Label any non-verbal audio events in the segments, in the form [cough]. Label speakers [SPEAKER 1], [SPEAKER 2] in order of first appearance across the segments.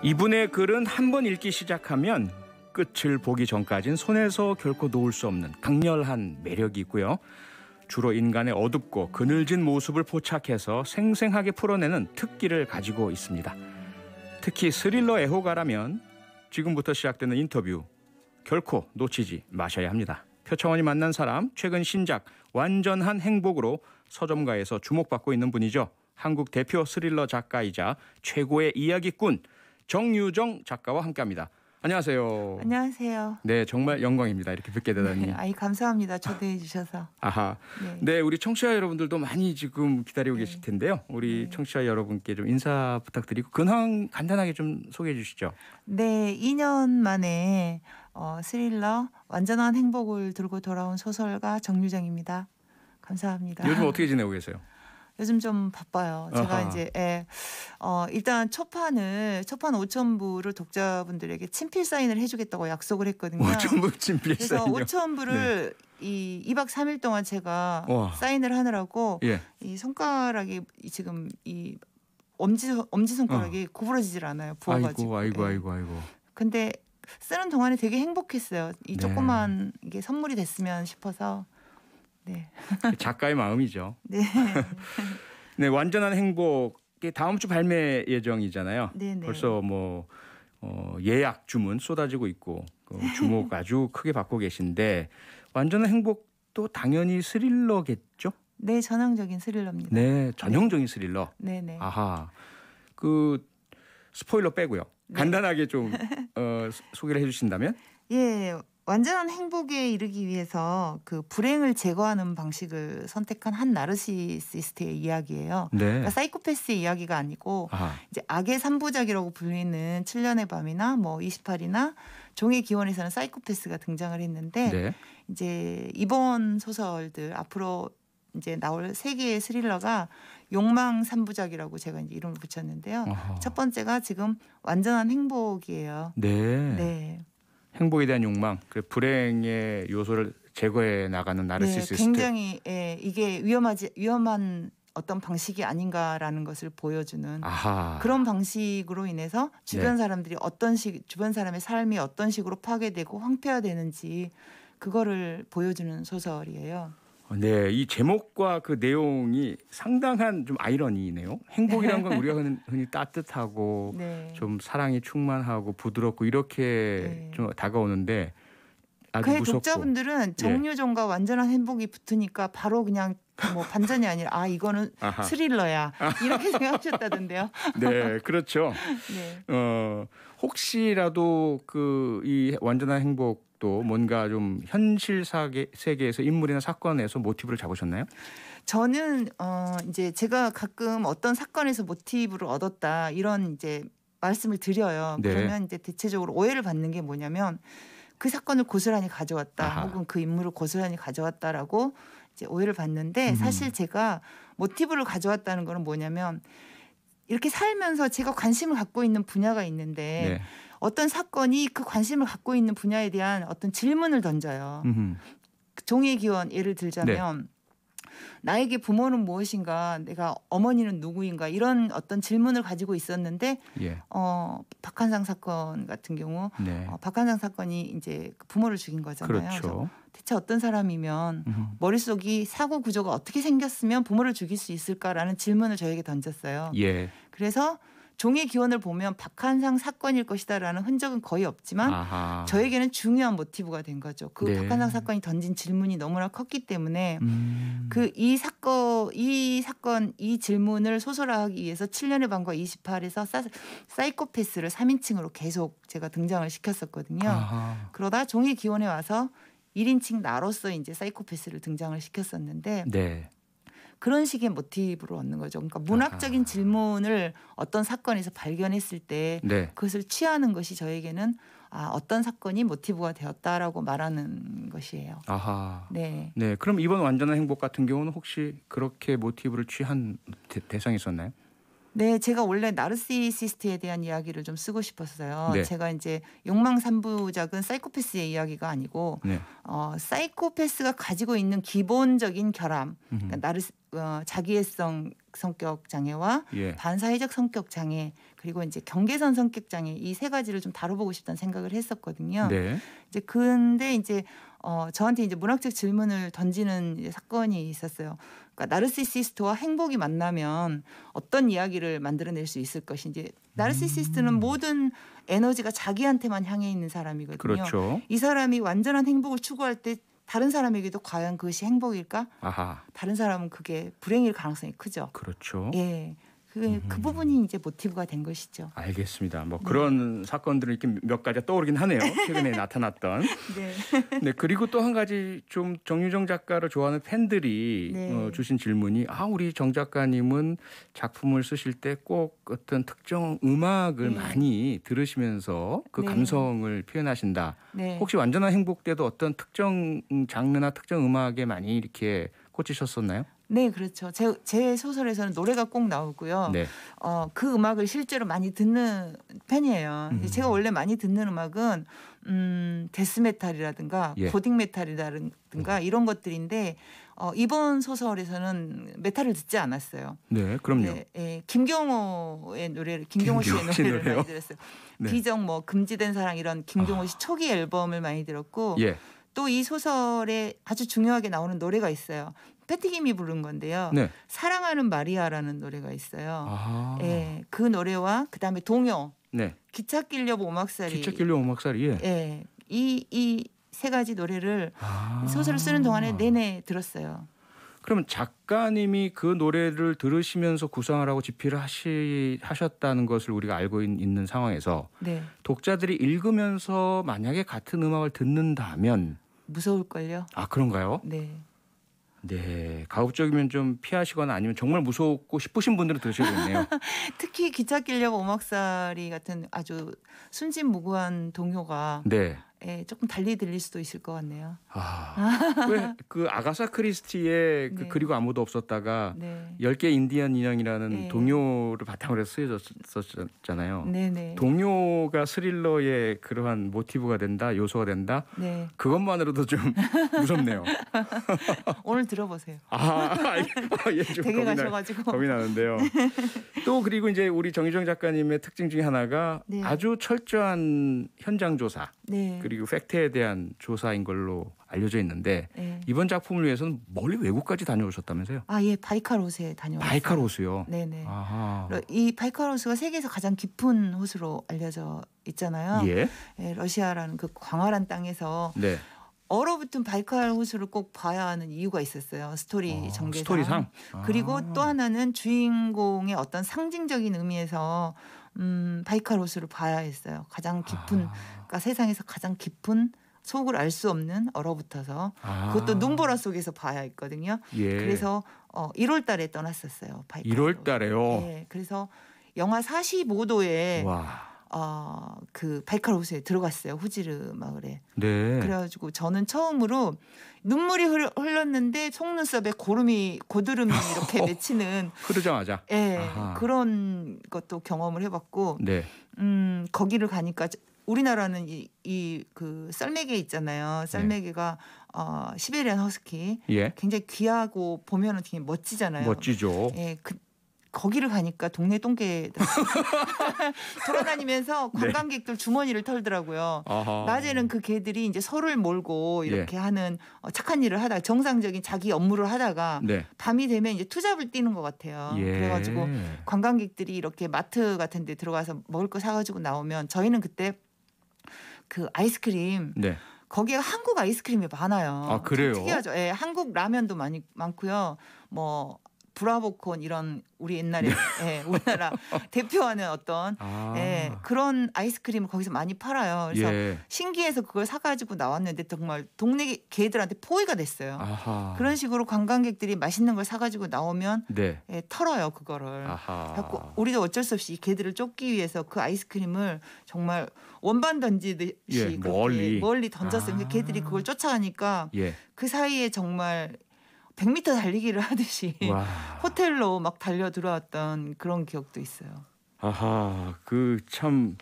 [SPEAKER 1] 이분의 글은 한 번 읽기 시작하면 끝을 보기 전까진 손에서 결코 놓을 수 없는 강렬한 매력이 있고요. 주로 인간의 어둡고 그늘진 모습을 포착해서 생생하게 풀어내는 특기를 가지고 있습니다. 특히 스릴러 애호가라면 지금부터 시작되는 인터뷰 결코 놓치지 마셔야 합니다. 표창원이 만난 사람 최근 신작 완전한 행복으로 서점가에서 주목받고 있는 분이죠. 한국 대표 스릴러 작가이자 최고의 이야기꾼 정유정 작가와 함께합니다. 안녕하세요.
[SPEAKER 2] 안녕하세요.
[SPEAKER 1] 네, 정말 영광입니다. 이렇게 뵙게 네, 되다니. 네, 아이
[SPEAKER 2] 감사합니다. 초대해 주셔서.
[SPEAKER 1] 아하. 네. 네. 우리 청취자 여러분들도 많이 지금 기다리고 네. 계실 텐데요. 우리 네. 청취자 여러분께 좀 인사 부탁드리고 근황 간단하게 좀 소개해 주시죠.
[SPEAKER 2] 네, 2년 만에 어, 스릴러 완전한 행복을 들고 돌아온 소설가 정유정입니다. 감사합니다. 요즘 어떻게 지내고 계세요? 요즘 좀 바빠요. 제가 아하. 이제 예, 어, 일단 첫 판을 첫판 5천 부를 독자분들에게 친필 사인을 해주겠다고 약속을 했거든요. 5천
[SPEAKER 1] 부 친필 그래서 사 5천
[SPEAKER 2] 부를 네. 이 2박 3일 동안 제가 와. 사인을 하느라고 예. 이 손가락이 지금 이 엄지 엄지 손가락이 어. 구부러지질 않아요. 부어가지고. 아이고 아이고 예. 아이고 아이고. 근데 쓰는 동안에 되게 행복했어요. 이 네. 조그만 이게 선물이 됐으면 싶어서.
[SPEAKER 1] 네. 그 작가의 마음이죠. [laughs] 네. 네, 완전한 행복. 다음 주 발매 예정이잖아요. 네네. 네. 벌써 뭐 어, 예약 주문 쏟아지고 있고 그 주목 아주 크게 받고 계신데 완전한 행복도 당연히 스릴러겠죠?
[SPEAKER 2] 네, 전형적인 스릴러입니다.
[SPEAKER 1] 네, 전형적인 네. 스릴러. 네, 네. 아하. 그 스포일러 빼고요. 네. 간단하게 좀 어, 소개를 해 주신다면?
[SPEAKER 2] 예. 완전한 행복에 이르기 위해서 그 불행을 제거하는 방식을 선택한 한 나르시시스트의 이야기예요. 네. 그러니까 사이코패스의 이야기가 아니고 아하. 이제 악의 삼부작이라고 불리는 7년의 밤이나 뭐 28이나 종의 기원에서는 사이코패스가 등장을 했는데 네. 이제 이번 소설들 앞으로 이제 나올 세 개의 스릴러가 욕망 삼부작이라고 제가 이제 이름을 붙였는데요. 아하. 첫 번째가 지금 완전한 행복이에요.
[SPEAKER 1] 네. 네. 행복에 대한 욕망, 그 불행의 요소를 제거해 나가는 나르시시스트. 네, 굉장히
[SPEAKER 2] 예, 이게 위험하지 위험한 어떤 방식이 아닌가라는 것을 보여주는
[SPEAKER 1] 아하. 그런
[SPEAKER 2] 방식으로 인해서 주변 네. 사람들이 어떤 식 주변 사람의 삶이 어떤 식으로 파괴되고 황폐화되는지 그거를 보여주는 소설이에요.
[SPEAKER 1] 어, 네, 이 제목과 그 내용이 상당한 좀 아이러니네요. 행복이란 건 우리가 흔히, 따뜻하고 [laughs] 네. 좀 사랑이 충만하고 부드럽고 이렇게 네. 좀 다가오는데
[SPEAKER 2] 아주 그의 독자분들은 예. 정류전과 완전한 행복이 붙으니까 바로 그냥 뭐 반전이 아니라 아 이거는 아하. 스릴러야 [laughs] 이렇게 생각하셨다던데요. [laughs] 네,
[SPEAKER 1] 그렇죠. 네. 어 혹시라도 그 이 완전한 행복 또 뭔가 좀 현실 사계, 세계에서 인물이나 사건에서 모티브를 잡으셨나요?
[SPEAKER 2] 저는 어 이제 제가 가끔 어떤 사건에서 모티브를 얻었다 이런 이제 말씀을 드려요. 네. 그러면 이제 대체적으로 오해를 받는 게 뭐냐면 그 사건을 고스란히 가져왔다 아하. 혹은 그 인물을 고스란히 가져왔다라고 이제 오해를 받는데 음. 사실 제가 모티브를 가져왔다는 거는 뭐냐면 이렇게 살면서 제가 관심을 갖고 있는 분야가 있는데 네. 어떤 사건이 그 관심을 갖고 있는 분야에 대한 어떤 질문을 던져요. 음흠. 종의 기원 예를 들자면 네. 나에게 부모는 무엇인가, 내가 어머니는 누구인가 이런 어떤 질문을 가지고 있었는데 예. 어, 박한상 사건 같은 경우 네. 어, 박한상 사건이 이제 그 부모를 죽인 거잖아요. 그렇죠. 대체 어떤 사람이면 으 머릿속이 사고 구조가 어떻게 생겼으면 부모를 죽일 수 있을까라는 질문을 저에게 던졌어요. 예. 그래서 종의 기원을 보면 박한상 사건일 것이다라는 흔적은 거의 없지만 아하. 저에게는 중요한 모티브가 된 거죠. 그 네. 박한상 사건이 던진 질문이 너무나 컸기 때문에 음. 그이 사건 이 사건 이 질문을 소설화하기 위해서 7년의 방과 28에서 사, 사이코패스를 3인칭으로 계속 제가 등장을 시켰었거든요. 아하. 그러다 종의 기원에 와서 1인칭 나로서 이제 사이코패스를 등장을 시켰었는데 네. 그런 식의 모티브로 얻는 거죠. 그러니까 문학적인 아 질문을 어떤 사건에서 발견했을 때 네. 그것을 취하는 것이 저에게는 아, 어떤 사건이 모티브가 되었다라고 말하는 것이에요. 아하. 네.
[SPEAKER 1] 네. 그럼 이번 완전한 행복 같은 경우는 혹시 그렇게 모티브를 취한 대, 대상이 있었나요?
[SPEAKER 2] 네, 제가 원래 나르시시스트에 대한 이야기를 좀 쓰고 싶었어요. 네. 제가 이제 욕망 삼부작은 사이코패스의 이야기가 아니고 네. 어, 사이코패스가 가지고 있는 기본적인 결함, 그러니까 나르시 어, 자기애성 성격 장애와 예. 반사회적 성격 장애 그리고 이제 경계선 성격 장애 이 세 가지를 좀 다뤄보고 싶다는 생각을 했었거든요. 네. 이제 근데 이제 어, 저한테 이제 문학적 질문을 던지는 사건이 있었어요. 그러니까 나르시시스트와 행복이 만나면 어떤 이야기를 만들어낼 수 있을 것인지. 나르시시스트는 음. 모든 에너지가 자기한테만 향해 있는 사람이거든요. 그렇죠. 이 사람이 완전한 행복을 추구할 때 다른 사람에게도 과연 그것이 행복일까? 아하. 다른 사람은 그게 불행일 가능성이 크죠. 그렇죠. 예. 그, 그 부분이 이제 모티브가 된 것이죠.
[SPEAKER 1] 알겠습니다. 뭐 네. 그런 사건들이 이렇게 몇가지 떠오르긴 하네요. [laughs] 최근에 나타났던. 네. 네. 그리고 또 한 가지 좀 정유정 작가를 좋아하는 팬들이 네. 어, 주신 질문이 아 우리 정 작가님은 작품을 쓰실 때 꼭 어떤 특정 음악을 네. 많이 들으시면서 그 네. 감성을 표현하신다. 혹시 완전한 행복 때도 어떤 특정 장르나 특정 음악에 많이 이렇게 꽂히셨었나요?
[SPEAKER 2] 네, 그렇죠. 제, 제 소설에서는 노래가 꼭 나오고요. 네. 어, 그 음악을 실제로 많이 듣는 팬이에요. 음. 제가 원래 많이 듣는 음악은 음, 데스메탈이라든가 예. 고딕 메탈이라든가 음. 이런 것들인데 어, 이번 소설에서는 메탈을 듣지 않았어요.
[SPEAKER 1] 네, 그럼요. 네,
[SPEAKER 2] 예, 김경호의 노래를 김경호, 김경호 씨의 노래를 많이 들었어요. 네. 비정 뭐 금지된 사랑 이런 김경호 씨 아. 초기 앨범을 많이 들었고 예. 또이 소설에 아주 중요하게 나오는 노래가 있어요. 패티김이 부른 건데요. 네. 사랑하는 마리아라는 노래가 있어요. 아. 예, 그 노래와 그다음에 동요. 네. 기찻길려 오막살이. 기찻길려
[SPEAKER 1] 오막살이. 예.
[SPEAKER 2] 예 이이 세 가지 노래를 아. 소설을 쓰는 동안에 내내 들었어요. 그러면
[SPEAKER 1] 작가님이 그 노래를 들으시면서 구상을 하고 집필을 하시, 하셨다는 것을 우리가 알고 있, 는 상황에서 네. 독자들이 읽으면서 만약에 같은 음악을 듣는다면
[SPEAKER 2] 무서울걸요.
[SPEAKER 1] 아 그런가요? 네. 네, 가급적이면 좀 피하시거나 아니면 정말 무섭고 싶으신 분들은 드셔야겠네요.
[SPEAKER 2] [laughs] 특히 기차 길역 오막살이 같은 아주 순진무구한 동요가 네. 예, 조금 달리 들릴 수도 있을 것 같네요. 아, 왜그
[SPEAKER 1] [laughs] 아가사 크리스티의 그 네. 그리고 아무도 없었다가 네. 10개 인디언 인형이라는 네. 동요를 바탕으로 쓰여졌었잖아요. 네네. 네. 동요가 스릴러의 그러한 모티브가 된다, 요소가 된다. 네. 그것만으로도 좀 [laughs] 무섭네요. [laughs]
[SPEAKER 2] 오늘 들어보세요.
[SPEAKER 1] 아, 아, 예. 아, 예, 좀 되게 겁이, 가셔가지고. 나, 겁이 나는데요. 또 그리고 이제 우리 정유정 작가님의 특징 중에 하나가 네. 아주 철저한 현장 조사. 네. 그리고 팩트에 대한 조사인 걸로 알려져 있는데 네. 이번 작품을 위해서는 멀리 외국까지 다녀오셨다면서요?
[SPEAKER 2] 아 예, 바이칼 호수에 다녀왔어요. 바이칼
[SPEAKER 1] 호수요. 네네. 네. 아하.
[SPEAKER 2] 이 바이칼 호수가 세계에서 가장 깊은 호수로 알려져 있잖아요. 예. 예 러시아라는 그 광활한 땅에서 네. 얼어붙은 바이칼 호수를 꼭 봐야 하는 이유가 있었어요. 스토리 어, 전개상. 스토리상. 그리고 아. 또 하나는 주인공의 어떤 상징적인 의미에서 음, 바이카로스를 봐야 했어요. 가장 깊은 아. 그러니까 세상에서 가장 깊은 속을 알 수 없는 얼어붙어서 아. 그것도 눈보라 속에서 봐야 했거든요. 예. 그래서 어, 1월 달에 떠났었어요.
[SPEAKER 1] 바이카로스. 1월 달에요. 네,
[SPEAKER 2] 그래서 영하 45도에 와. 어, 그 발카로스에 들어갔어요. 후지르 마을에. 네. 그래가지고 저는 처음으로 눈물이 흘, 흘렀는데 속눈썹에 고름이 고드름이 이렇게 [laughs] 맺히는 흐르자마자. 예. 아 그런 것도 경험을 해봤고. 네. 음 거기를 가니까 우리나라는 이 이 그 썰매개 있잖아요. 네. 썰매개가 네. 어 시베리안 허스키. 예. 굉장히 귀하고 보면은 되게 멋지잖아요. 멋지죠. 예. 그, 거기를 가니까 동네 똥개 [laughs] 돌아다니면서 네. 관광객들 네. 주머니를 털더라고요. 아하. 낮에는 그 개들이 이제 서를 몰고 이렇게 네. 하는 어, 착한 일을 하다 가 정상적인 자기 업무를 하다가 네. 밤이 되면 이제 투잡을 뛰는 것 같아요. 예. 그래가지고 관광객들이 이렇게 마트 같은데 들어가서 먹을 거 사가지고 나오면 저희는 그때 그 아이스크림 네. 거기에 한국 아이스크림이 많아요. 아 그래요? 특이하죠. 예, 한국 라면도 많이 많고요. 뭐 브라보콘 이런 우리 옛날에 [laughs] 예, 우리나라 대표하는 어떤 아. 예, 그런 아이스크림을 거기서 많이 팔아요. 그래서 예. 신기해서 그걸 사가지고 나왔는데 정말 동네 개들한테 포위가 됐어요. 아하. 그런 식으로 관광객들이 맛있는 걸 사가지고 나오면 네. 예, 털어요 그거를. 자꾸 우리도 어쩔 수 없이 이 개들을 쫓기 위해서 그 아이스크림을 정말 원반 던지듯이 예, 멀리 멀리 던졌어요. 아. 그러니까 개들이 그걸 쫓아가니까 예. 그 사이에 정말 100m 달리기를 하듯이 와. [laughs] 호텔로 막 달려 들어왔던 그런 기억도 있어요.
[SPEAKER 1] 아하, 그참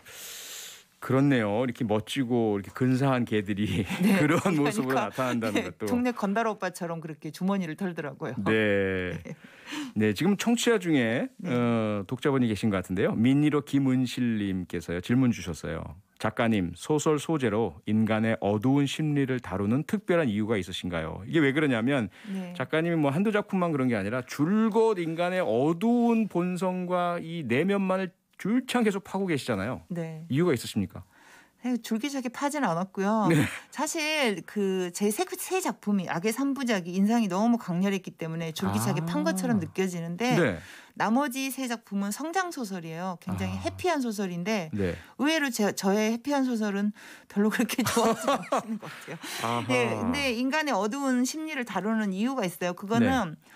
[SPEAKER 1] 그렇네요. 이렇게 멋지고 이렇게 근사한 개들이 [laughs] 네. 그런 그러니까 모습으로 네, 나타난다는 네. 것도 동네
[SPEAKER 2] 건달 오빠처럼 그렇게 주머니를 털더라고요.
[SPEAKER 1] 네. [laughs] 네, 지금 청취자 중에 네. 어, 독자분이 계신 것 같은데요. 민니로 김은실 님께서요. 질문 주셨어요. 작가님, 소설 소재로 인간의 어두운 심리를 다루는 특별한 이유가 있으신가요? 이게 왜 그러냐면 네. 작가님이 뭐 한두 작품만 그런 게 아니라 줄곧 인간의 어두운 본성과 이 내면만을 줄창 계속 파고 계시잖아요. 네. 이유가 있으십니까?
[SPEAKER 2] 네, 줄기차게 파진 않았고요. 네. 사실 그 제세 작품이 악의 3부작이 인상이 너무 강렬했기 때문에 줄기차게 아. 판 것처럼 느껴지는데 네. 나머지 세 작품은 성장 소설이에요. 굉장히 아. 해피한 소설인데 네. 의외로 제, 저의 해피한 소설은 별로 그렇게 좋아하지 [laughs] 않는 것 같아요. 네, 근데 인간의 어두운 심리를 다루는 이유가 있어요. 그거는 네.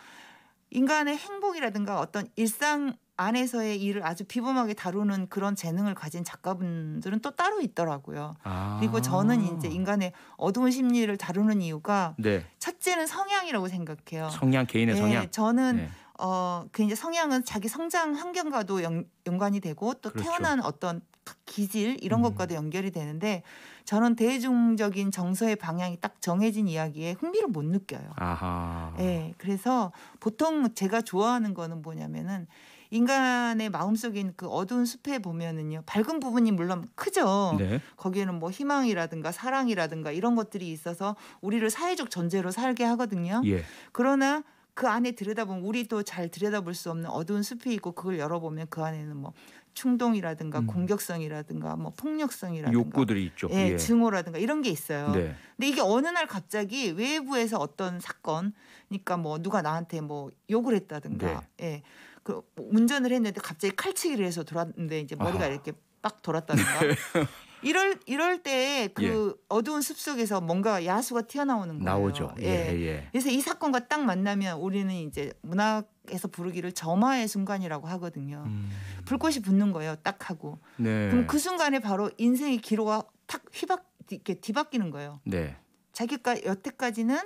[SPEAKER 2] 인간의 행복이라든가 어떤 일상 안에서의 일을 아주 비범하게 다루는 그런 재능을 가진 작가분들은 또 따로 있더라고요. 아. 그리고 저는 이제 인간의 어두운 심리를 다루는 이유가 네. 첫째는 성향이라고 생각해요. 성향 개인의 네, 성향. 저는 네. 어그 이제 성향은 자기 성장 환경과도 연, 연관이 되고 또 그렇죠. 태어난 어떤 기질 이런 음. 것과도 연결이 되는데 저는 대중적인 정서의 방향이 딱 정해진 이야기에 흥미를 못 느껴요.
[SPEAKER 1] 아하.
[SPEAKER 2] 예. 네, 그래서 보통 제가 좋아하는 거는 뭐냐면은 인간의 마음속인 그 어두운 숲에 보면은요 밝은 부분이 물론 크죠. 네. 거기에는 뭐 희망이라든가 사랑이라든가 이런 것들이 있어서 우리를 사회적 전제로 살게 하거든요. 예. 그러나 그 안에 들여다보면 우리도 잘 들여다볼 수 없는 어두운 숲이 있고 그걸 열어보면 그 안에는 뭐 충동이라든가 음. 공격성이라든가 뭐 폭력성이라든가
[SPEAKER 1] 욕구들이 있죠. 예, 예.
[SPEAKER 2] 증오라든가 이런 게 있어요. 네. 근데 이게 어느 날 갑자기 외부에서 어떤 사건, 그러니까 뭐 누가 나한테 뭐 욕을 했다든가, 네. 예, 그 뭐 운전을 했는데 갑자기 칼치기를 해서 돌았는데 이제 머리가 아. 이렇게 빡 돌았다든가 네. [laughs] 이럴 이럴 때그 예. 어두운 숲속에서 뭔가 야수가 튀어나오는 거예요. 나오죠. 예. 예, 예. 그래서 이 사건과 딱 만나면 우리는 이제 문학에서 부르기를 점화의 순간이라고 하거든요. 음. 불꽃이 붙는 거예요. 딱 하고. 네. 그럼 그 순간에 바로 인생의 기로가 탁 휘박 이렇게 뒤바뀌는 거예요. 네. 자기가 여태까지는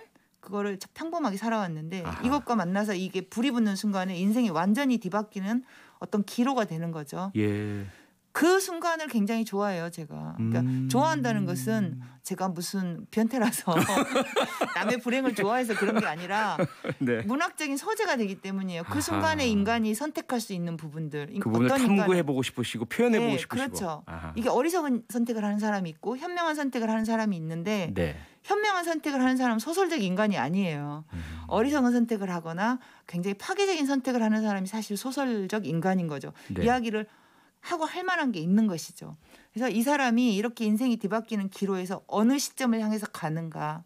[SPEAKER 2] 그거를 평범하게 살아왔는데 아 이것과 만나서 이게 불이 붙는 순간에 인생이 완전히 뒤바뀌는 어떤 기로가 되는 거죠. 예. 그 순간을 굉장히 좋아해요, 제가. 그러니까 음. 좋아한다는 것은 제가 무슨 변태라서 [laughs] 남의 불행을 좋아해서 그런 게 아니라 네. 문학적인 소재가 되기 때문이에요. 그 순간에 아하. 인간이 선택할 수 있는 부분들, 그 부분을 탐구해
[SPEAKER 1] 보고 싶으시고 표현해 보고 네, 싶으시고. 그렇죠. 아하. 이게
[SPEAKER 2] 어리석은 선택을 하는 사람이 있고 현명한 선택을 하는 사람이 있는데 네. 현명한 선택을 하는 사람은 소설적 인간이 아니에요. 음. 어리석은 선택을 하거나 굉장히 파괴적인 선택을 하는 사람이 사실 소설적 인간인 거죠. 네. 이야기를 하고 할 만한 게 있는 것이죠. 그래서 이 사람이 이렇게 인생이 뒤바뀌는 기로에서 어느 시점을 향해서 가는가.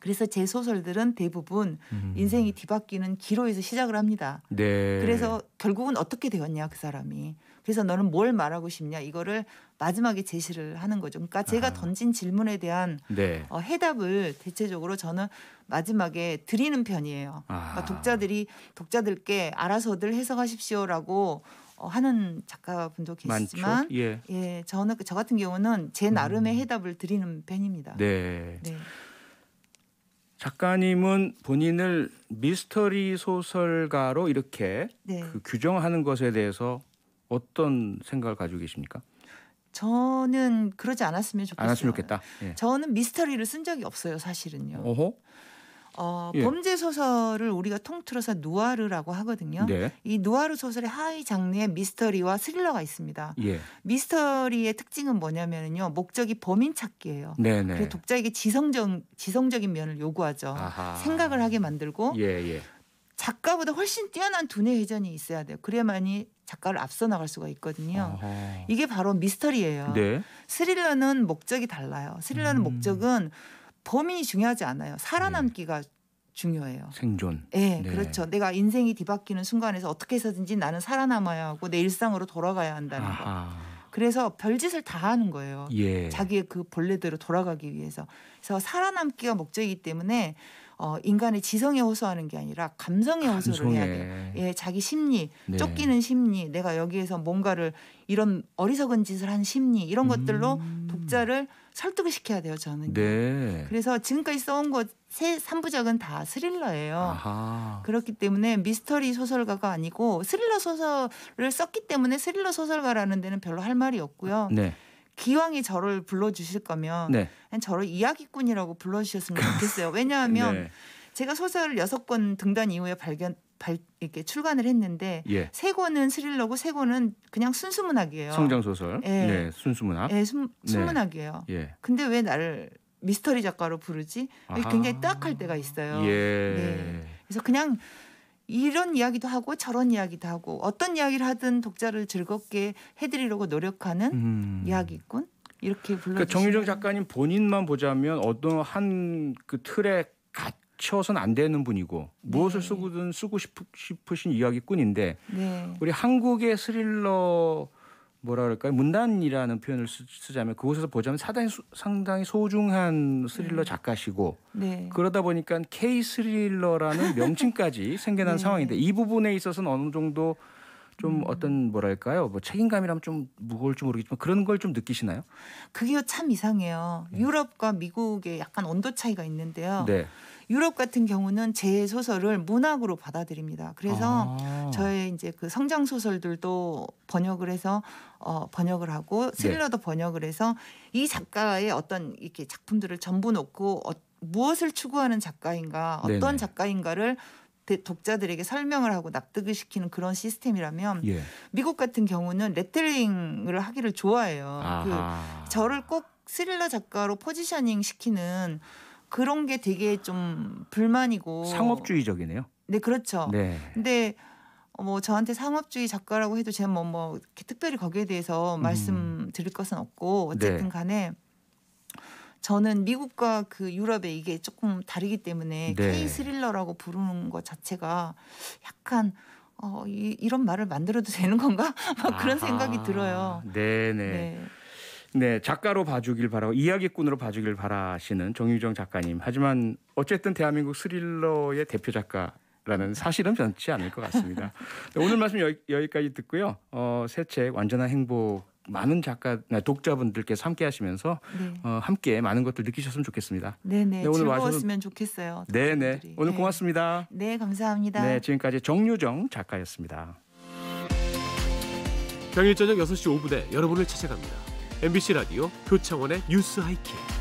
[SPEAKER 2] 그래서 제 소설들은 대부분 음. 인생이 뒤바뀌는 기로에서 시작을 합니다. 네. 그래서 결국은 어떻게 되었냐 그 사람이 그래서 너는 뭘 말하고 싶냐 이거를 마지막에 제시를 하는 거죠. 그러니까 제가 아. 던진 질문에 대한 네. 어, 해답을 대체적으로 저는 마지막에 드리는 편이에요. 아. 그러니까 독자들이 독자들께 알아서들 해석하십시오라고 어, 하는 작가분도 계시지만 예. 예. 저는 저 같은 경우는 제 나름의 음. 해답을 드리는 편입니다.
[SPEAKER 1] 네. 네. 작가님은 본인을 미스터리 소설가로 이렇게 네. 그 규정하는 것에 대해서 어떤 생각을 가지고 계십니까?
[SPEAKER 2] 저는 그러지 않았으면 좋겠어요. 않았으면 좋겠다. 예. 저는 미스터리를 쓴 적이 없어요, 사실은요. 어허? 어, 예. 범죄 소설을 우리가 통틀어서 누아르라고 하거든요. 네. 이 누아르 소설의 하위 장르에 미스터리와 스릴러가 있습니다. 예. 미스터리의 특징은 뭐냐면요 목적이 범인 찾기예요. 네네. 그래서 독자에게 지성적 지성적인 면을 요구하죠. 아하. 생각을 하게 만들고 예예. 예. 작가보다 훨씬 뛰어난 두뇌 회전이 있어야 돼요. 그래야만이 작가를 앞서 나갈 수가 있거든요. 어허. 이게 바로 미스터리예요. 네. 스릴러는 목적이 달라요. 스릴러는 음. 목적은 범인이 중요하지 않아요. 살아남기가 네. 중요해요. 생존. 네, 네, 그렇죠. 내가 인생이 뒤바뀌는 순간에서 어떻게 해서든지 나는 살아남아야 하고 내 일상으로 돌아가야 한다는 아하. 거. 그래서 별짓을 다 하는 거예요. 예. 자기의 그 본래대로 돌아가기 위해서. 그래서 살아남기가 목적이기 때문에 어, 인간의 지성에 호소하는 게 아니라 감성에, 감성에. 호소를 해야 돼요. 예, 자기 심리, 네. 쫓기는 심리, 내가 여기에서 뭔가를 이런 어리석은 짓을 한 심리 이런 것들로 음. 독자를 설득을 시켜야 돼요, 저는.
[SPEAKER 1] 네.
[SPEAKER 2] 그래서 지금까지 써온 것 세 삼부작은다 스릴러예요. 아하. 그렇기 때문에 미스터리 소설가가 아니고 스릴러 소설을 썼기 때문에 스릴러 소설가라는 데는 별로 할 말이 없고요. 네. 기왕이 저를 불러주실 거면 네. 저를 이야기꾼이라고 불러주셨으면 좋겠어요. [laughs] 왜냐하면 네. 제가 소설 여섯 권 등단 이후에 발견 발, 이렇게 출간을 했는데 예. 세 권은 스릴러고 세 권은 그냥 순수문학이에요. 성장
[SPEAKER 1] 소설. 예. 네, 순수문학. 예, 순, 네. 순문학이에요. 예.
[SPEAKER 2] 근데 왜 나를 미스터리 작가로 부르지? 아. 굉장히 딱할 때가 있어요. 예. 네. 그래서 그냥 이런 이야기도 하고 저런 이야기도 하고 어떤 이야기를 하든 독자를 즐겁게 해드리려고 노력하는 음. 이야기꾼 이렇게 불러. 그러니까 정유정
[SPEAKER 1] 작가님 본인만 보자면 어떤 한 그 틀에 갇혀서는 안 되는 분이고 네.
[SPEAKER 2] 무엇을 쓰고든 쓰고
[SPEAKER 1] 싶으신 이야기꾼인데 네. 우리 한국의 스릴러 뭐라 그럴까요? 문단이라는 표현을 쓰, 자면 그곳에서 보자면 사단이 소, 상당히 소중한 스릴러 네. 작가시고 네. 그러다 보니까 K 스릴러라는 명칭까지 [laughs] 생겨난 네. 상황인데 이 부분에 있어서는 어느 정도 좀 어떤 뭐랄까요? 뭐 책임감이라면 좀
[SPEAKER 2] 무거울지 모르겠지만 그런 걸 좀 느끼시나요? 그게 참 이상해요. 네. 유럽과 미국의 약간 온도 차이가 있는데요. 네. 유럽 같은 경우는 제 소설을 문학으로 받아들입니다. 그래서 아. 저의 이제 그 성장 소설들도 번역을 해서 어, 번역을 하고 스릴러도 네. 번역을 해서 이 작가의 어떤 이렇게 작품들을 전부 놓고 어, 무엇을 추구하는 작가인가 어떤 네네. 작가인가를 그 독자들에게 설명을 하고 납득을 시키는 그런 시스템이라면 예. 미국 같은 경우는 레틀링을 하기를 좋아해요. 그 저를 꼭 스릴러 작가로 포지셔닝 시키는 그런 게 되게 좀 불만이고
[SPEAKER 1] 상업주의적이네요.
[SPEAKER 2] 네, 그렇죠. 네. 근데 어, 뭐 저한테 상업주의 작가라고 해도 제가 뭐뭐 뭐, 뭐 특별히 거기에 대해서 음. 말씀드릴 것은 없고 네. 어쨌든 간에 저는 미국과 그 유럽의 이게 조금 다르기 때문에 네. K 스릴러라고 부르는 것 자체가 약간 어, 이, 이런 말을 만들어도 되는 건가? [laughs] 막 그런 아하, 생각이 들어요.
[SPEAKER 1] 네네. 네. 네, 작가로 봐주길 바라고 이야기꾼으로 봐주길 바라시는 정유정 작가님. 하지만 어쨌든 대한민국 스릴러의 대표 작가라는 사실은 변치 않을 것 같습니다. [laughs] 네, 오늘 말씀 여, 여기까지 듣고요. 어, 새책 완전한 행복 많은 작가 아, 독자분들께 함께 하시면서 네. 어, 함께 많은 것들 느끼셨으면 좋겠습니다. 네네 네, 오늘 즐거웠으면
[SPEAKER 2] 와셔서... 좋겠어요.
[SPEAKER 1] 네네 네. 오늘 고맙습니다.
[SPEAKER 2] 네 감사합니다. 네
[SPEAKER 1] 지금까지 정유정 작가였습니다. 평일 저녁 6시 5분에 여러분을 찾아갑니다. MBC 라디오 표창원의 뉴스 하이킥.